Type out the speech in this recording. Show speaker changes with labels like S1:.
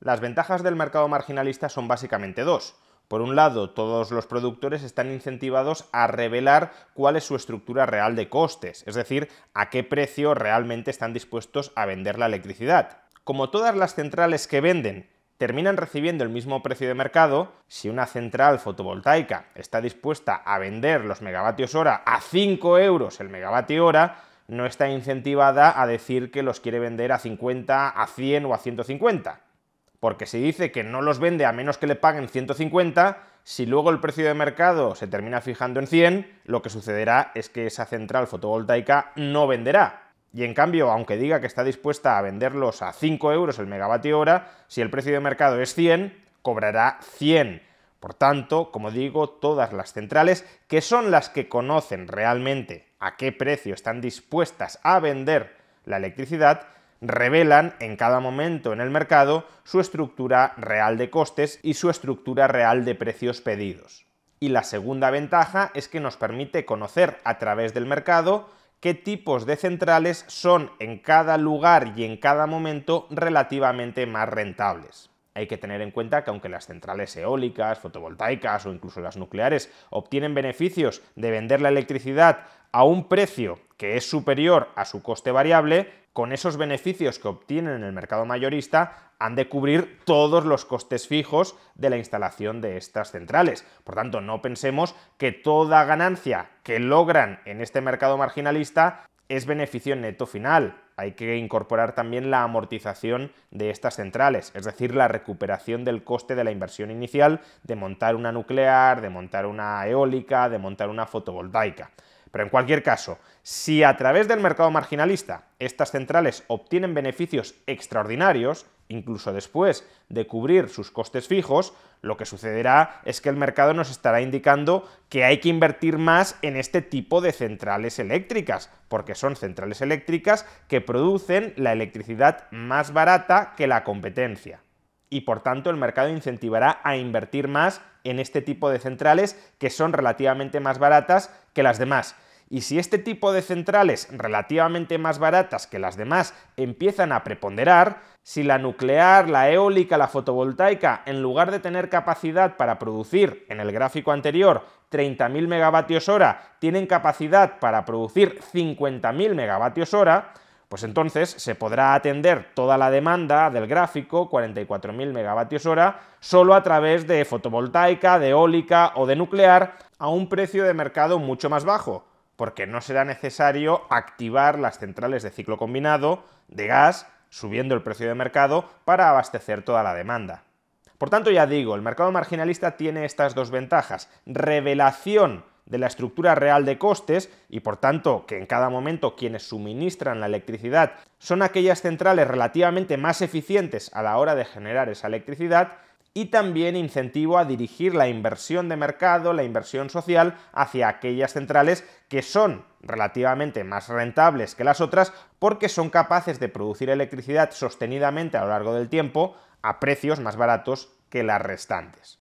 S1: Las ventajas del mercado marginalista son básicamente dos. Por un lado, todos los productores están incentivados a revelar cuál es su estructura real de costes, es decir, a qué precio realmente están dispuestos a vender la electricidad. Como todas las centrales que venden terminan recibiendo el mismo precio de mercado, si una central fotovoltaica está dispuesta a vender los megavatios hora a 5 euros el megavatio hora, no está incentivada a decir que los quiere vender a 50, a 100 o a 150. Porque si dice que no los vende a menos que le paguen 150, si luego el precio de mercado se termina fijando en 100, lo que sucederá es que esa central fotovoltaica no venderá. Y en cambio, aunque diga que está dispuesta a venderlos a 5 euros el megavatio hora, si el precio de mercado es 100, cobrará 100. Por tanto, como digo, todas las centrales, que son las que conocen realmente a qué precio están dispuestas a vender la electricidad, revelan en cada momento en el mercado su estructura real de costes y su estructura real de precios pedidos. Y la segunda ventaja es que nos permite conocer a través del mercado qué tipos de centrales son en cada lugar y en cada momento relativamente más rentables. Hay que tener en cuenta que aunque las centrales eólicas, fotovoltaicas o incluso las nucleares obtienen beneficios de vender la electricidad a un precio que es superior a su coste variable, con esos beneficios que obtienen en el mercado mayorista, han de cubrir todos los costes fijos de la instalación de estas centrales. Por tanto, no pensemos que toda ganancia que logran en este mercado marginalista es beneficio neto final. Hay que incorporar también la amortización de estas centrales, es decir, la recuperación del coste de la inversión inicial de montar una nuclear, de montar una eólica, de montar una fotovoltaica. Pero en cualquier caso, si a través del mercado marginalista estas centrales obtienen beneficios extraordinarios, incluso después de cubrir sus costes fijos, lo que sucederá es que el mercado nos estará indicando que hay que invertir más en este tipo de centrales eléctricas, porque son centrales eléctricas que producen la electricidad más barata que la competencia. Y por tanto el mercado incentivará a invertir más en este tipo de centrales que son relativamente más baratas que las demás y si este tipo de centrales relativamente más baratas que las demás empiezan a preponderar, si la nuclear, la eólica, la fotovoltaica, en lugar de tener capacidad para producir, en el gráfico anterior, 30.000 megavatios hora, tienen capacidad para producir 50.000 megavatios hora, pues entonces se podrá atender toda la demanda del gráfico, 44.000 megavatios hora, solo a través de fotovoltaica, de eólica o de nuclear, a un precio de mercado mucho más bajo, porque no será necesario activar las centrales de ciclo combinado de gas, subiendo el precio de mercado para abastecer toda la demanda. Por tanto, ya digo, el mercado marginalista tiene estas dos ventajas, revelación de la estructura real de costes y por tanto que en cada momento quienes suministran la electricidad son aquellas centrales relativamente más eficientes a la hora de generar esa electricidad y también incentivo a dirigir la inversión de mercado, la inversión social, hacia aquellas centrales que son relativamente más rentables que las otras porque son capaces de producir electricidad sostenidamente a lo largo del tiempo a precios más baratos que las restantes.